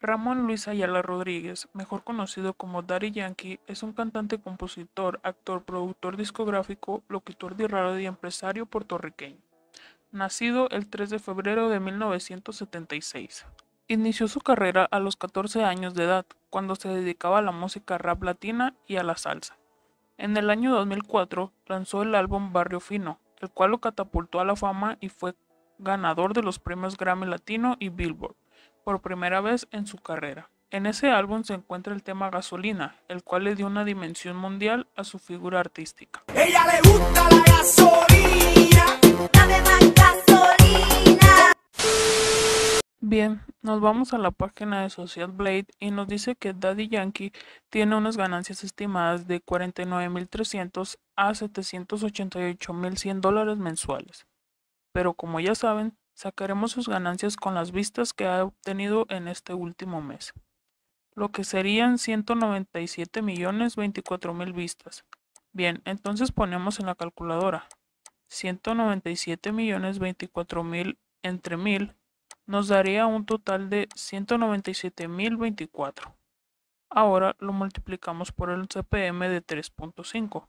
Ramón Luis Ayala Rodríguez, mejor conocido como Daddy Yankee, es un cantante, compositor, actor, productor discográfico, locutor de radio y empresario puertorriqueño. Nacido el 3 de febrero de 1976. Inició su carrera a los 14 años de edad, cuando se dedicaba a la música rap latina y a la salsa. En el año 2004 lanzó el álbum Barrio Fino, el cual lo catapultó a la fama y fue ganador de los premios Grammy Latino y Billboard por primera vez en su carrera. En ese álbum se encuentra el tema Gasolina, el cual le dio una dimensión mundial a su figura artística. Ella le gusta la gasolina, gasolina. Bien, nos vamos a la página de Social Blade y nos dice que Daddy Yankee tiene unas ganancias estimadas de 49.300 a 788.100 dólares mensuales. Pero como ya saben, sacaremos sus ganancias con las vistas que ha obtenido en este último mes, lo que serían 197 millones 24 mil vistas. Bien, entonces ponemos en la calculadora 197 millones 24 mil entre mil nos daría un total de 197.024. mil Ahora lo multiplicamos por el CPM de 3.5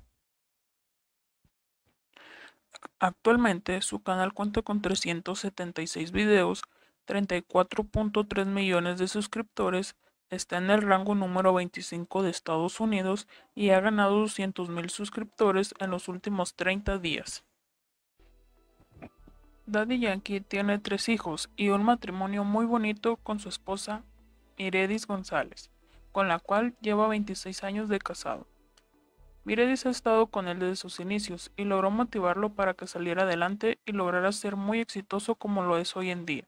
Actualmente su canal cuenta con 376 videos, 34.3 millones de suscriptores, está en el rango número 25 de Estados Unidos y ha ganado mil suscriptores en los últimos 30 días. Daddy Yankee tiene tres hijos y un matrimonio muy bonito con su esposa Iredis González, con la cual lleva 26 años de casado. Viredis ha estado con él desde sus inicios y logró motivarlo para que saliera adelante y lograra ser muy exitoso como lo es hoy en día.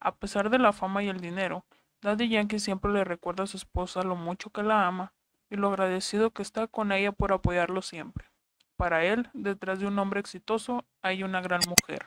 A pesar de la fama y el dinero, Daddy Yankee siempre le recuerda a su esposa lo mucho que la ama y lo agradecido que está con ella por apoyarlo siempre. Para él, detrás de un hombre exitoso hay una gran mujer.